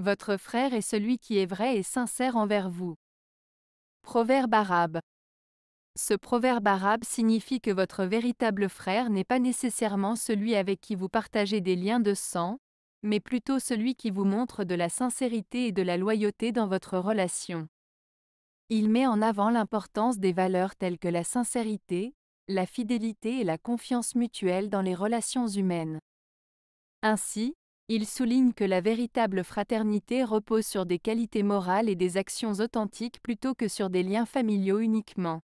Votre frère est celui qui est vrai et sincère envers vous. Proverbe arabe. Ce proverbe arabe signifie que votre véritable frère n'est pas nécessairement celui avec qui vous partagez des liens de sang, mais plutôt celui qui vous montre de la sincérité et de la loyauté dans votre relation. Il met en avant l'importance des valeurs telles que la sincérité, la fidélité et la confiance mutuelle dans les relations humaines. Ainsi, il souligne que la véritable fraternité repose sur des qualités morales et des actions authentiques plutôt que sur des liens familiaux uniquement.